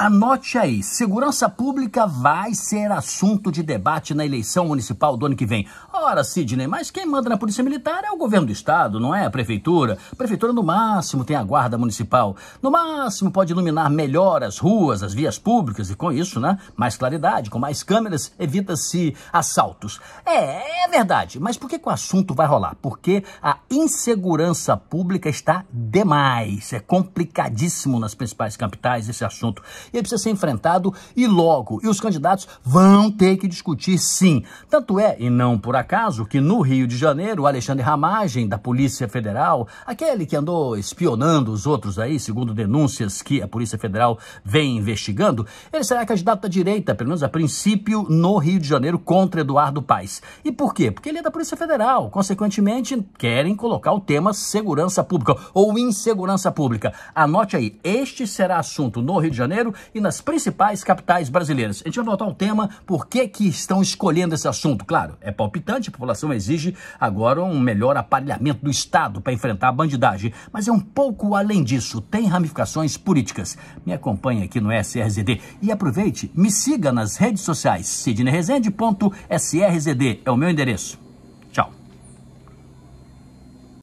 Anote aí, segurança pública vai ser assunto de debate na eleição municipal do ano que vem. Ora, Sidney, mas quem manda na Polícia Militar é o governo do estado, não é a prefeitura? A prefeitura, no máximo, tem a guarda municipal. No máximo, pode iluminar melhor as ruas, as vias públicas, e com isso, né, mais claridade, com mais câmeras, evita-se assaltos. É, é verdade, mas por que, que o assunto vai rolar? Porque a insegurança pública está demais. É complicadíssimo nas principais capitais esse assunto ele precisa ser enfrentado e logo. E os candidatos vão ter que discutir sim. Tanto é, e não por acaso, que no Rio de Janeiro, Alexandre Ramagem, da Polícia Federal, aquele que andou espionando os outros aí, segundo denúncias que a Polícia Federal vem investigando, ele será candidato da direita, pelo menos a princípio, no Rio de Janeiro, contra Eduardo Paes. E por quê? Porque ele é da Polícia Federal. Consequentemente, querem colocar o tema segurança pública ou insegurança pública. Anote aí, este será assunto no Rio de Janeiro e nas principais capitais brasileiras. A gente vai voltar ao tema, por que, que estão escolhendo esse assunto? Claro, é palpitante, a população exige agora um melhor aparelhamento do Estado para enfrentar a bandidagem, mas é um pouco além disso, tem ramificações políticas. Me acompanhe aqui no SRZD e aproveite, me siga nas redes sociais, sidneyrezende.srzd, é o meu endereço.